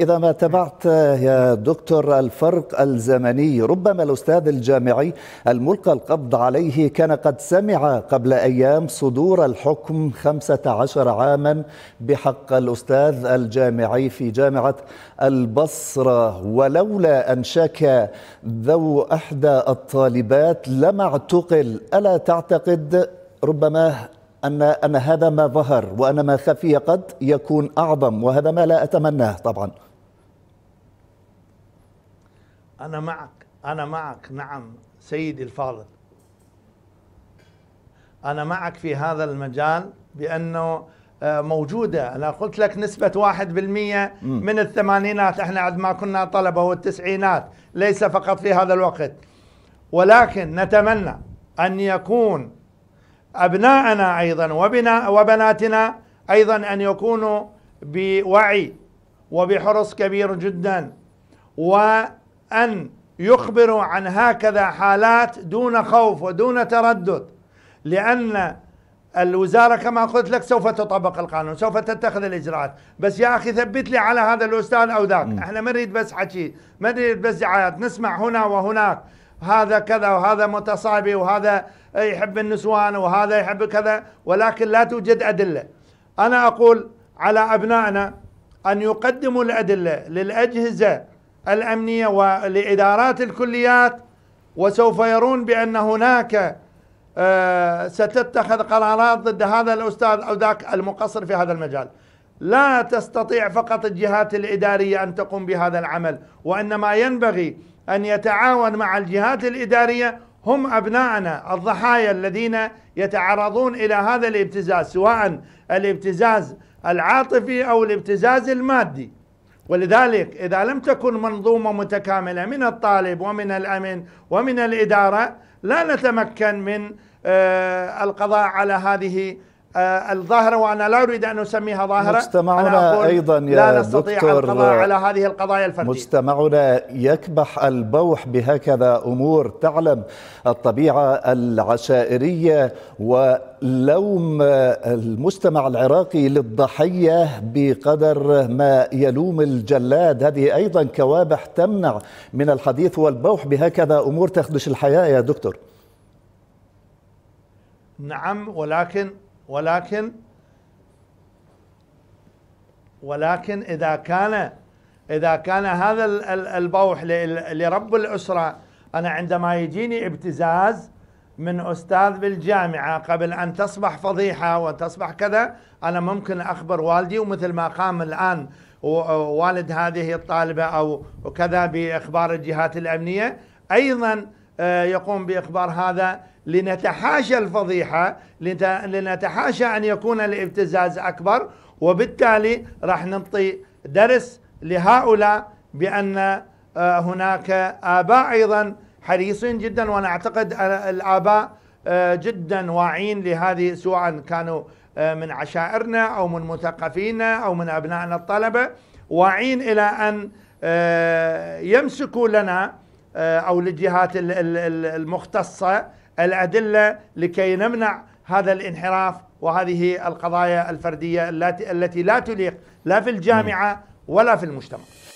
إذا ما تابعت يا دكتور الفرق الزمني ربما الأستاذ الجامعي الملقى القبض عليه كان قد سمع قبل أيام صدور الحكم 15 عاما بحق الأستاذ الجامعي في جامعة البصرة ولولا أن شكى ذو أحدى الطالبات لما اعتقل ألا تعتقد ربما أن أن هذا ما ظهر وأن ما خفي قد يكون أعظم وهذا ما لا أتمناه طبعا أنا معك أنا معك نعم سيدي الفاضل أنا معك في هذا المجال بأنه آه، موجودة أنا قلت لك نسبة واحد بالمية من الثمانينات إحنا ما كنا طلبة والتسعينات ليس فقط في هذا الوقت ولكن نتمنى أن يكون أبناءنا أيضا وبنا وبناتنا أيضا أن يكونوا بوعي وبحرص كبير جدا وأن يخبروا عن هكذا حالات دون خوف ودون تردد لأن الوزارة كما قلت لك سوف تطبق القانون سوف تتخذ الإجراءات بس يا أخي ثبت لي على هذا الأستاذ أو ذاك م. احنا ما نريد بس حكي ما نريد بس دعايات نسمع هنا وهناك هذا كذا وهذا متصابي وهذا يحب النسوان وهذا يحب كذا ولكن لا توجد أدلة أنا أقول على أبنائنا أن يقدموا الأدلة للأجهزة الأمنية ولإدارات الكليات وسوف يرون بأن هناك آه، ستتخذ قرارات ضد هذا الأستاذ أو ذاك المقصر في هذا المجال لا تستطيع فقط الجهات الإدارية أن تقوم بهذا العمل وإنما ينبغي أن يتعاون مع الجهات الإدارية هم أبناءنا الضحايا الذين يتعرضون إلى هذا الابتزاز سواء الابتزاز العاطفي أو الابتزاز المادي ولذلك إذا لم تكن منظومة متكاملة من الطالب ومن الأمن ومن الإدارة لا نتمكن من آه، القضاء على هذه آه، الظاهرة وأنا لا أريد أن أسميها ظاهرة مجتمعنا أيضا يا لا نستطيع دكتور القضاء على هذه القضايا الفردية مجتمعنا يكبح البوح بهكذا أمور تعلم الطبيعة العشائرية ولوم المجتمع العراقي للضحية بقدر ما يلوم الجلاد هذه أيضا كوابح تمنع من الحديث والبوح بهكذا أمور تخدش الحياة يا دكتور نعم ولكن ولكن ولكن إذا كان إذا كان هذا البوح لرب الأسرة أنا عندما يجيني ابتزاز من أستاذ بالجامعة قبل أن تصبح فضيحة وتصبح كذا أنا ممكن أخبر والدي ومثل ما قام الآن والد هذه الطالبة أو كذا بإخبار الجهات الأمنية أيضا آه، يقوم بإخبار هذا لنتحاشى الفضيحة لنتحاشى أن يكون الابتزاز أكبر وبالتالي راح نعطي درس لهؤلاء بأن آه، هناك آباء أيضا حريصين جدا وأنا أعتقد الآباء آه، جدا واعين لهذه سواء كانوا من عشائرنا أو من مثقفينا أو من أبنائنا الطلبة واعين إلى أن يمسكوا لنا آه، او للجهات المختصه الادله لكي نمنع هذا الانحراف وهذه القضايا الفرديه التي لا تليق لا في الجامعه ولا في المجتمع